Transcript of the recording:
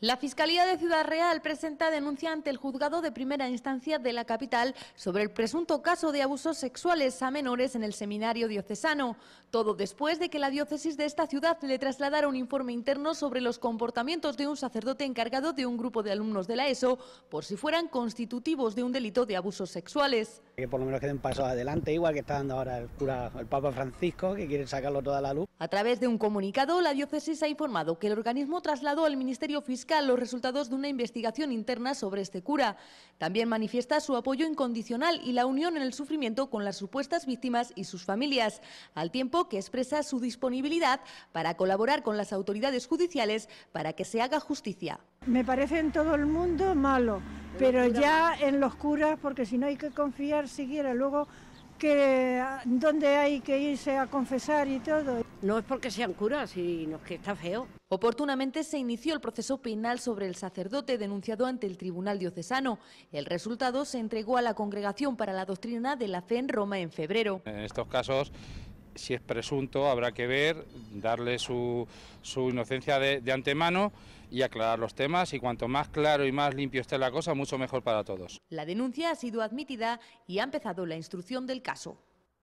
La Fiscalía de Ciudad Real presenta denuncia ante el juzgado de primera instancia de la capital sobre el presunto caso de abusos sexuales a menores en el seminario diocesano. Todo después de que la diócesis de esta ciudad le trasladara un informe interno sobre los comportamientos de un sacerdote encargado de un grupo de alumnos de la ESO por si fueran constitutivos de un delito de abusos sexuales que por lo menos queden pasos adelante, igual que está dando ahora el cura, el Papa Francisco, que quiere sacarlo toda la luz. A través de un comunicado, la diócesis ha informado que el organismo trasladó al Ministerio Fiscal los resultados de una investigación interna sobre este cura. También manifiesta su apoyo incondicional y la unión en el sufrimiento con las supuestas víctimas y sus familias, al tiempo que expresa su disponibilidad para colaborar con las autoridades judiciales para que se haga justicia. Me parece en todo el mundo malo pero ya en los curas, porque si no hay que confiar siquiera luego que ah, dónde hay que irse a confesar y todo. No es porque sean curas, sino que está feo. Oportunamente se inició el proceso penal sobre el sacerdote denunciado ante el Tribunal Diocesano. El resultado se entregó a la Congregación para la Doctrina de la Fe en Roma en febrero. En estos casos si es presunto, habrá que ver, darle su, inocencia de, antemano y aclarar los temas. Y cuanto más claro y más limpio esté la cosa, mucho mejor para todos. La denuncia ha sido admitida y ha empezado la instrucción del caso.